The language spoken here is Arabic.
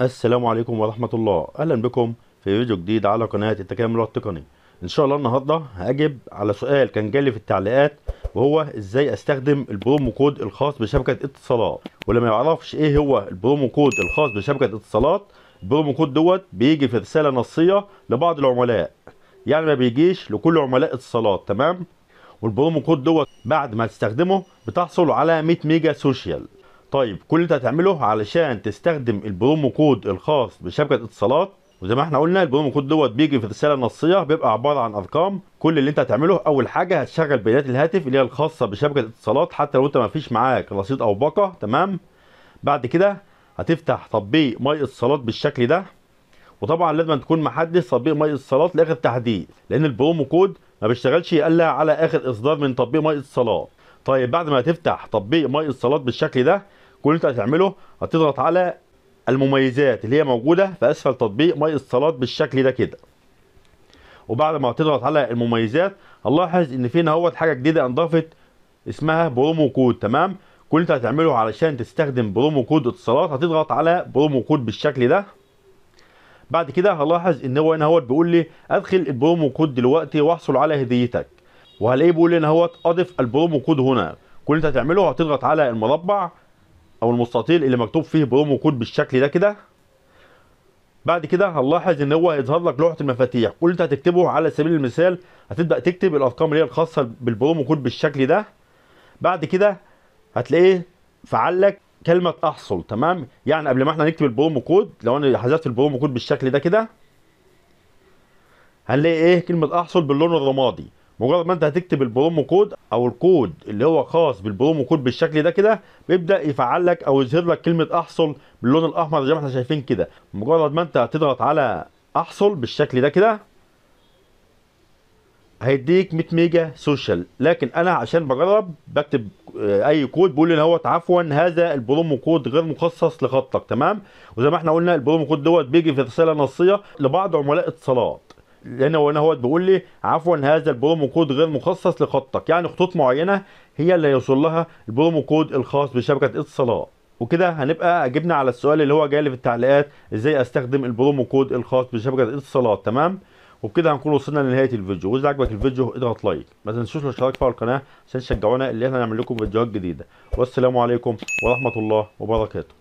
السلام عليكم ورحمة الله أهلا بكم في فيديو جديد على قناة التكامل التقني إن شاء الله النهاردة هأجب على سؤال كان جالي في التعليقات وهو إزاي أستخدم البرومو كود الخاص بشبكة اتصالات ولما يعرفش إيه هو البرومو كود الخاص بشبكة اتصالات البرومو كود دوت بيجي في رسالة نصية لبعض العملاء يعني ما بيجيش لكل عملاء اتصالات تمام والبرومو كود دوت بعد ما تستخدمه بتحصل على 100 ميجا سوشيال طيب كل ده هتعمله علشان تستخدم البرومو كود الخاص بشبكه اتصالات وزي ما احنا قلنا البرومو كود دوت بيجي في الرساله النصيه بيبقى عباره عن ارقام كل اللي انت هتعمله اول حاجه هتشغل بيانات الهاتف اللي هي الخاصه بشبكه اتصالات حتى لو انت ما فيش معاك رصيد او باقه تمام بعد كده هتفتح تطبيق ماي اتصالات بالشكل ده وطبعا لازم تكون محدث تطبيق ماي اتصالات لاخر تحديث لان البرومو كود ما بيشتغلش الا على اخر اصدار من تطبيق ماي اتصالات طيب بعد ما تفتح تطبيق ماي اتصالات بالشكل ده كل اللي انت هتعمله هتضغط على المميزات اللي هي موجوده في اسفل تطبيق ماي اتصالات بالشكل ده كده وبعد ما هتضغط على المميزات هنلاحظ ان فينا اهوت حاجه جديده انضافت اسمها برومو كود تمام كل انت هتعمله علشان تستخدم برومو كود اتصالات هتضغط على برومو كود بالشكل ده بعد كده هلاحظ ان هو هنا اهوت بيقول لي ادخل البرومو كود دلوقتي واحصل على هديتك وهلاقيه بيقول لي هنا اهوت اضف البرومو كود هنا كل انت هتعمله هتضغط على المربع او المستطيل اللي مكتوب فيه برومو كود بالشكل ده كده بعد كده هنلاحظ ان هو هيظهر لك لوحه المفاتيح كل انت هتكتبه على سبيل المثال هتبدا تكتب الارقام اللي هي الخاصه بالبرومو كود بالشكل ده بعد كده هتلاقيه فعل لك كلمه احصل تمام يعني قبل ما احنا نكتب البرومو كود لو انا حذفت البرومو كود بالشكل ده كده هنلاقي ايه كلمه احصل باللون الرمادي مجرد ما انت هتكتب البرومو كود او الكود اللي هو خاص بالبرومو كود بالشكل ده كده بيبدا يفعل لك او يظهر لك كلمه احصل باللون الاحمر زي ما احنا شايفين كده مجرد ما انت هتضغط على احصل بالشكل ده كده هيديك 100 ميجا سوشيال لكن انا عشان بجرب بكتب آه، اي كود بيقول لي هو عفوا هذا البرومو كود غير مخصص لخطك تمام وزي ما احنا قلنا البرومو كود دوت بيجي في رساله نصيه لبعض عملاء اتصالات هنا وهنا هو بيقول لي عفوا هذا البرومو كود غير مخصص لخطك يعني خطوط معينه هي اللي هيوصل لها البرومو كود الخاص بشبكه اتصالات وكده هنبقى اجبنا على السؤال اللي هو جاي لي في التعليقات ازاي استخدم البرومو كود الخاص بشبكه اتصالات تمام وبكده هنكون وصلنا لنهايه الفيديو واذا عجبك الفيديو اضغط لايك ما تنسوش الاشتراك في القناه عشان تشجعونا اللي احنا نعمل لكم فيديوهات جديده والسلام عليكم ورحمه الله وبركاته